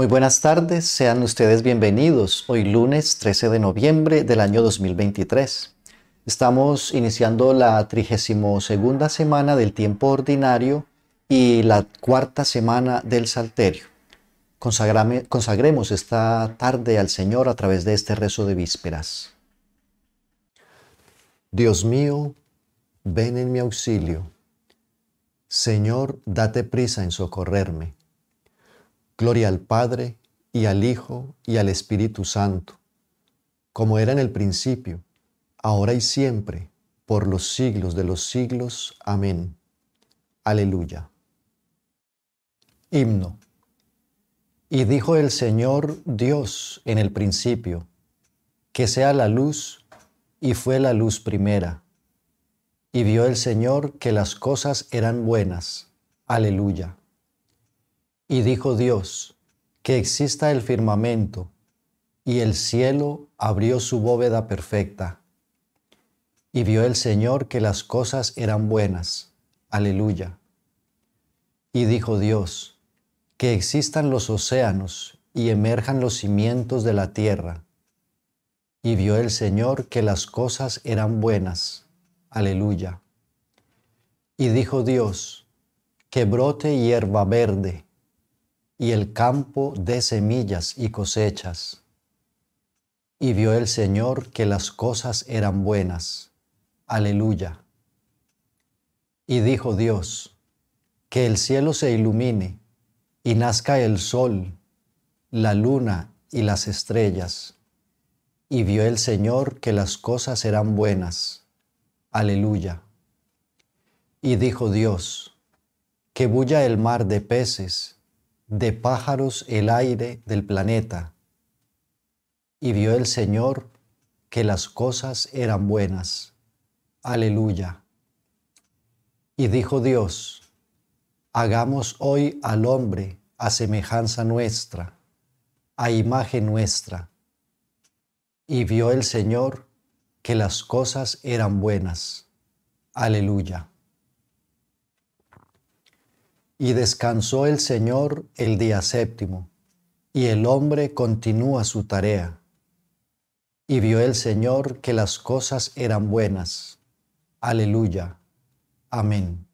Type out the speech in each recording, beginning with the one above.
Muy buenas tardes, sean ustedes bienvenidos. Hoy lunes 13 de noviembre del año 2023. Estamos iniciando la 32 semana del tiempo ordinario y la cuarta semana del Salterio. consagremos esta tarde al Señor a través de este rezo de vísperas. Dios mío, ven en mi auxilio. Señor, date prisa en socorrerme. Gloria al Padre y al Hijo y al Espíritu Santo, como era en el principio, ahora y siempre, por los siglos de los siglos. Amén. Aleluya. Himno. Y dijo el Señor Dios en el principio, que sea la luz, y fue la luz primera. Y vio el Señor que las cosas eran buenas. Aleluya. Y dijo Dios, que exista el firmamento, y el cielo abrió su bóveda perfecta. Y vio el Señor que las cosas eran buenas. Aleluya. Y dijo Dios, que existan los océanos y emerjan los cimientos de la tierra. Y vio el Señor que las cosas eran buenas. Aleluya. Y dijo Dios, que brote hierba verde y el campo de semillas y cosechas. Y vio el Señor que las cosas eran buenas. Aleluya. Y dijo Dios, que el cielo se ilumine y nazca el sol, la luna y las estrellas. Y vio el Señor que las cosas eran buenas. Aleluya. Y dijo Dios, que bulla el mar de peces de pájaros el aire del planeta. Y vio el Señor que las cosas eran buenas. Aleluya. Y dijo Dios, hagamos hoy al hombre a semejanza nuestra, a imagen nuestra. Y vio el Señor que las cosas eran buenas. Aleluya. Y descansó el Señor el día séptimo, y el hombre continúa su tarea. Y vio el Señor que las cosas eran buenas. Aleluya. Amén.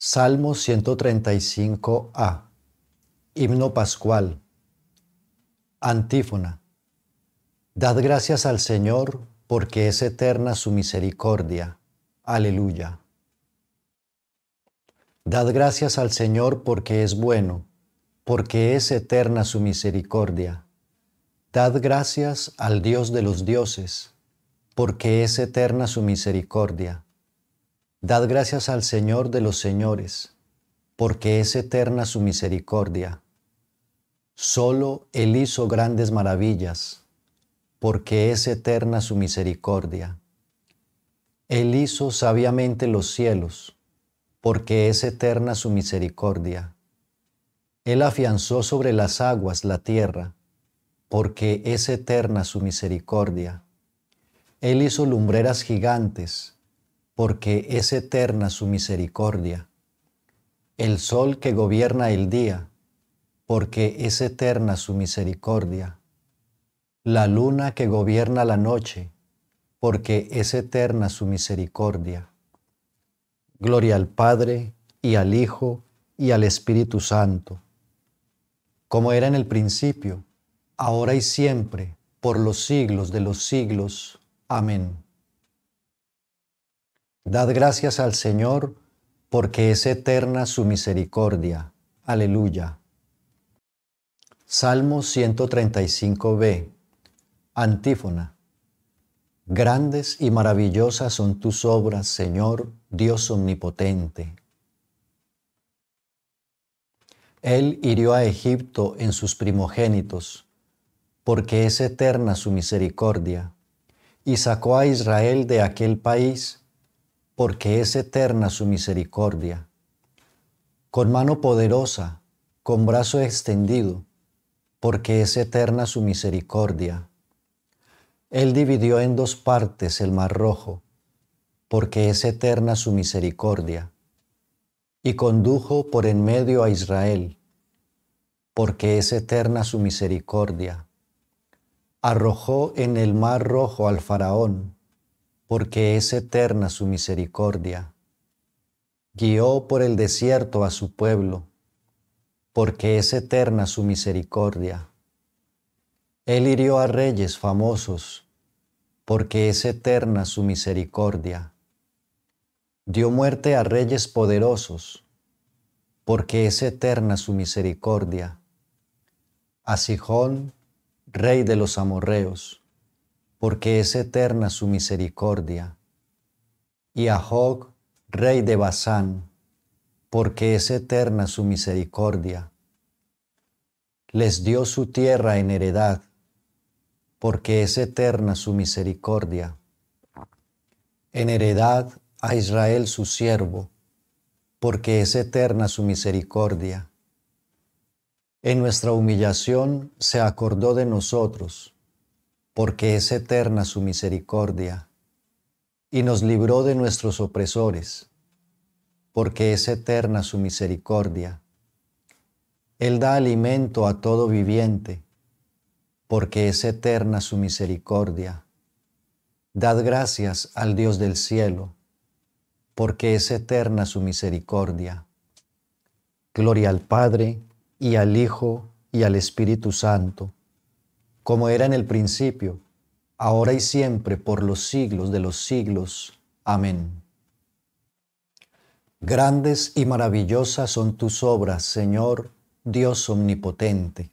Salmo 135a. Himno Pascual. Antífona. Dad gracias al Señor porque es eterna su misericordia. Aleluya. Dad gracias al Señor porque es bueno, porque es eterna su misericordia. Dad gracias al Dios de los dioses, porque es eterna su misericordia. Dad gracias al Señor de los señores, porque es eterna su misericordia. Solo Él hizo grandes maravillas, porque es eterna su misericordia. Él hizo sabiamente los cielos, porque es eterna su misericordia. Él afianzó sobre las aguas la tierra, porque es eterna su misericordia. Él hizo lumbreras gigantes, porque es eterna su misericordia. El sol que gobierna el día, porque es eterna su misericordia. La luna que gobierna la noche, porque es eterna su misericordia Gloria al Padre y al Hijo y al Espíritu Santo, como era en el principio, ahora y siempre, por los siglos de los siglos. Amén. Dad gracias al Señor, porque es eterna su misericordia. Aleluya. Salmo 135b, antífona. Grandes y maravillosas son tus obras, Señor, Dios omnipotente. Él hirió a Egipto en sus primogénitos, porque es eterna su misericordia, y sacó a Israel de aquel país, porque es eterna su misericordia. Con mano poderosa, con brazo extendido, porque es eterna su misericordia él dividió en dos partes el mar rojo, porque es eterna su misericordia, y condujo por en medio a Israel, porque es eterna su misericordia. Arrojó en el mar rojo al faraón, porque es eterna su misericordia. Guió por el desierto a su pueblo, porque es eterna su misericordia. Él hirió a reyes famosos, porque es eterna su misericordia. Dio muerte a reyes poderosos, porque es eterna su misericordia. A Sijón, rey de los amorreos, porque es eterna su misericordia. Y a Hog rey de Basán, porque es eterna su misericordia. Les dio su tierra en heredad, porque es eterna su misericordia. En heredad a Israel su siervo, porque es eterna su misericordia. En nuestra humillación se acordó de nosotros, porque es eterna su misericordia, y nos libró de nuestros opresores, porque es eterna su misericordia. Él da alimento a todo viviente, porque es eterna su misericordia. Dad gracias al Dios del cielo, porque es eterna su misericordia. Gloria al Padre, y al Hijo, y al Espíritu Santo, como era en el principio, ahora y siempre, por los siglos de los siglos. Amén. Grandes y maravillosas son tus obras, Señor, Dios omnipotente.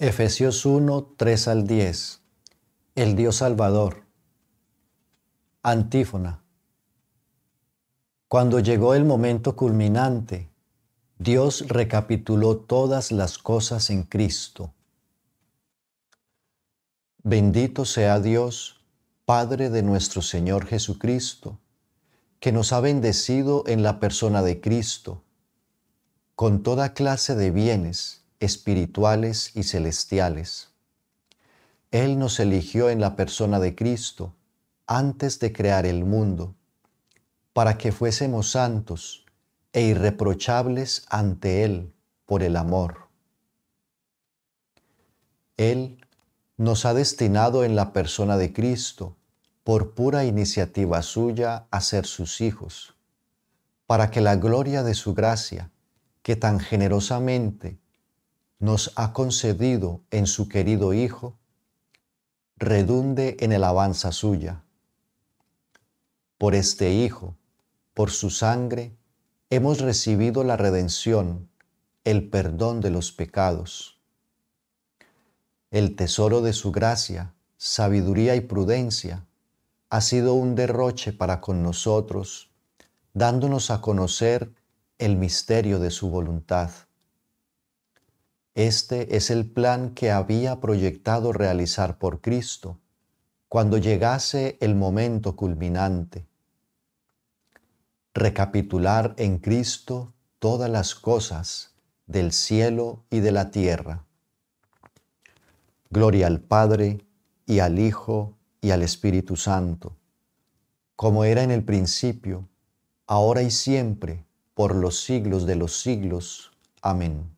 Efesios 1, 3 al 10. El Dios Salvador. Antífona. Cuando llegó el momento culminante, Dios recapituló todas las cosas en Cristo. Bendito sea Dios, Padre de nuestro Señor Jesucristo, que nos ha bendecido en la persona de Cristo, con toda clase de bienes espirituales y celestiales. Él nos eligió en la persona de Cristo antes de crear el mundo, para que fuésemos santos e irreprochables ante Él por el amor. Él nos ha destinado en la persona de Cristo, por pura iniciativa suya, a ser sus hijos, para que la gloria de su gracia, que tan generosamente nos ha concedido en su querido Hijo, redunde en alabanza suya. Por este Hijo, por su sangre, hemos recibido la redención, el perdón de los pecados. El tesoro de su gracia, sabiduría y prudencia ha sido un derroche para con nosotros, dándonos a conocer el misterio de su voluntad este es el plan que había proyectado realizar por Cristo cuando llegase el momento culminante. Recapitular en Cristo todas las cosas del cielo y de la tierra. Gloria al Padre y al Hijo y al Espíritu Santo, como era en el principio, ahora y siempre, por los siglos de los siglos. Amén.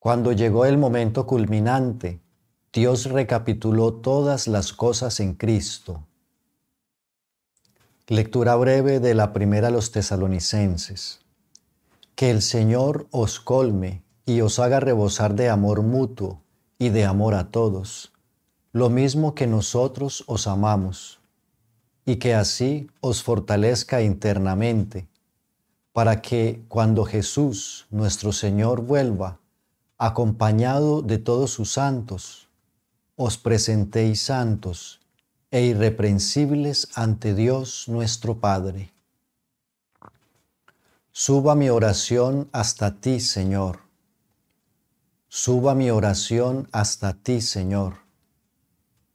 Cuando llegó el momento culminante, Dios recapituló todas las cosas en Cristo. Lectura breve de la primera a los tesalonicenses. Que el Señor os colme y os haga rebosar de amor mutuo y de amor a todos, lo mismo que nosotros os amamos, y que así os fortalezca internamente, para que cuando Jesús, nuestro Señor, vuelva, acompañado de todos sus santos, os presentéis santos e irreprensibles ante Dios nuestro Padre. Suba mi oración hasta ti, Señor. Suba mi oración hasta ti, Señor,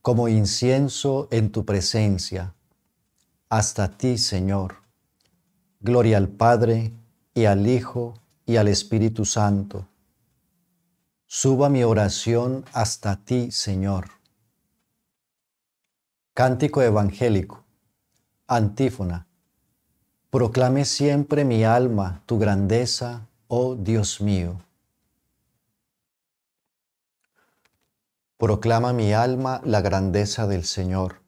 como incienso en tu presencia. Hasta ti, Señor. Gloria al Padre, y al Hijo, y al Espíritu Santo Suba mi oración hasta ti, Señor. Cántico evangélico. Antífona. Proclame siempre mi alma tu grandeza, oh Dios mío. Proclama mi alma la grandeza del Señor.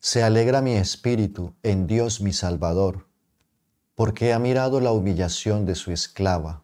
Se alegra mi espíritu en Dios mi Salvador, porque ha mirado la humillación de su esclava.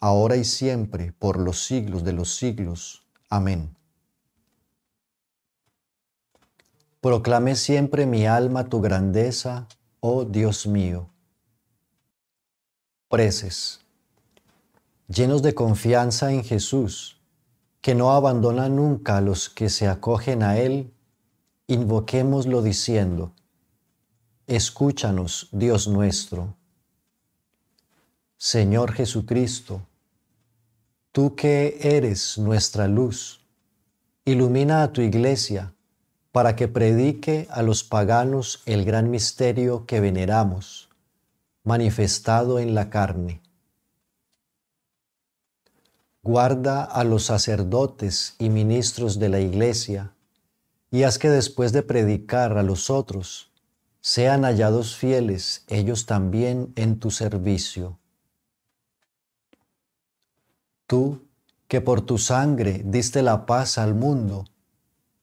ahora y siempre, por los siglos de los siglos. Amén. Proclame siempre mi alma tu grandeza, oh Dios mío. Preces, llenos de confianza en Jesús, que no abandona nunca a los que se acogen a Él, invoquémoslo diciendo, Escúchanos, Dios nuestro Señor Jesucristo, tú que eres nuestra luz, ilumina a tu iglesia para que predique a los paganos el gran misterio que veneramos, manifestado en la carne. Guarda a los sacerdotes y ministros de la iglesia, y haz que después de predicar a los otros, sean hallados fieles ellos también en tu servicio. Tú, que por tu sangre diste la paz al mundo,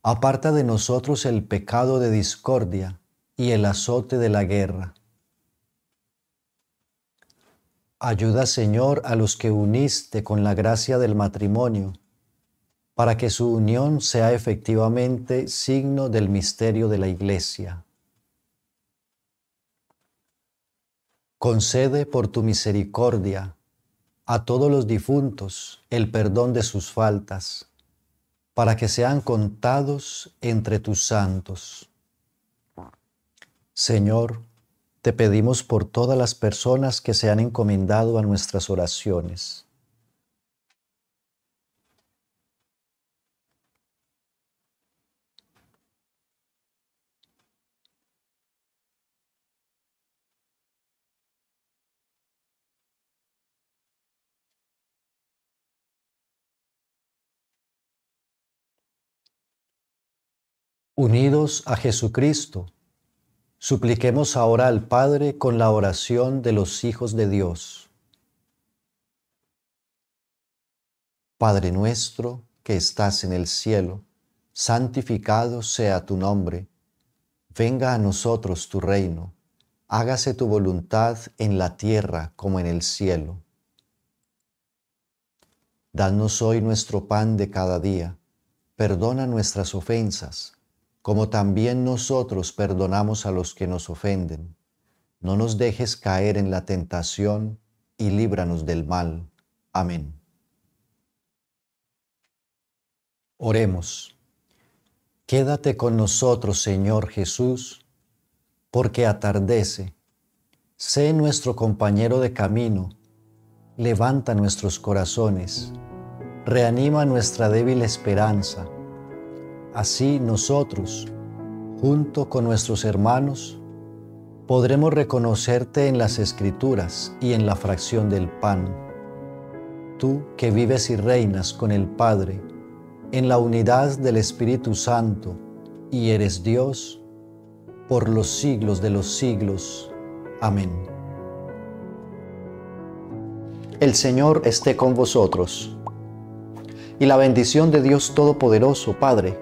aparta de nosotros el pecado de discordia y el azote de la guerra. Ayuda, Señor, a los que uniste con la gracia del matrimonio, para que su unión sea efectivamente signo del misterio de la Iglesia. Concede por tu misericordia a todos los difuntos el perdón de sus faltas, para que sean contados entre tus santos. Señor, te pedimos por todas las personas que se han encomendado a nuestras oraciones Unidos a Jesucristo, supliquemos ahora al Padre con la oración de los hijos de Dios. Padre nuestro que estás en el cielo, santificado sea tu nombre, venga a nosotros tu reino, hágase tu voluntad en la tierra como en el cielo. Danos hoy nuestro pan de cada día, perdona nuestras ofensas como también nosotros perdonamos a los que nos ofenden. No nos dejes caer en la tentación y líbranos del mal. Amén. Oremos. Quédate con nosotros, Señor Jesús, porque atardece. Sé nuestro compañero de camino. Levanta nuestros corazones. Reanima nuestra débil esperanza Así nosotros, junto con nuestros hermanos, podremos reconocerte en las escrituras y en la fracción del pan. Tú que vives y reinas con el Padre, en la unidad del Espíritu Santo, y eres Dios, por los siglos de los siglos. Amén. El Señor esté con vosotros. Y la bendición de Dios Todopoderoso, Padre,